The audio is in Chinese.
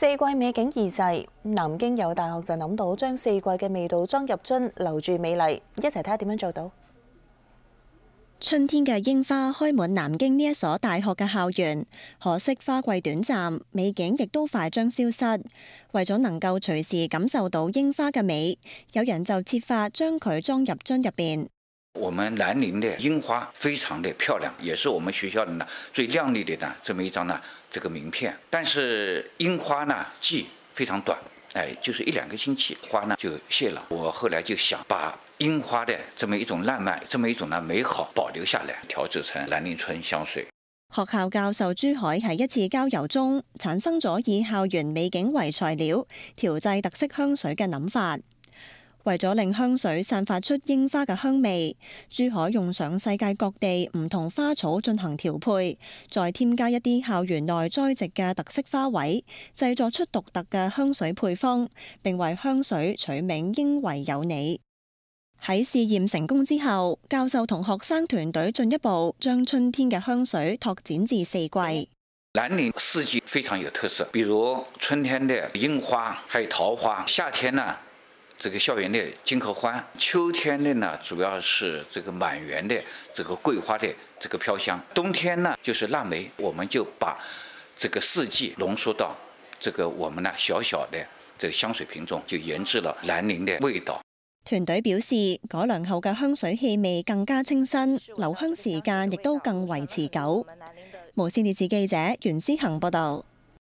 四季美景二逝，南京有大学就谂到将四季嘅味道装入樽，留住美丽，一齐睇下点样做到。春天嘅樱花开满南京呢一所大学嘅校园，可惜花季短暂，美景亦都快将消失。为咗能够随时感受到樱花嘅美，有人就设法将佢装入樽入边。我们南宁的樱花非常的漂亮，也是我们学校的呢最亮丽的呢这么一张呢这个名片。但是樱花呢季非常短，哎，就是一两个星期花呢就谢了。我后来就想把樱花的这么一种浪漫，这么一种呢美好保留下来，调制成兰陵春香水。学校教授朱海喺一次郊游中，产生咗以校园美景为材料调制特色香水嘅谂法。为咗令香水散发出樱花嘅香味，珠海用上世界各地唔同花草进行调配，再添加一啲校园内栽植嘅特色花卉，制作出独特嘅香水配方，并为香水取名《英为有你》。喺试验成功之后，教授同学生团队进一步将春天嘅香水拓展至四季。南宁四季非常有特色，比如春天嘅樱花，还有桃花。夏天呢？这个校园的金合欢，秋天的呢主要是这个满园的这个桂花的这个飘香，冬天呢就是腊梅。我们就把这个四季浓缩到这个我们呢小小的这个香水瓶中，就研制了兰陵的味道。团队表示，改良后嘅香水气味更加清新，留香时间亦都更为持久。无线电视记者袁思恒报道。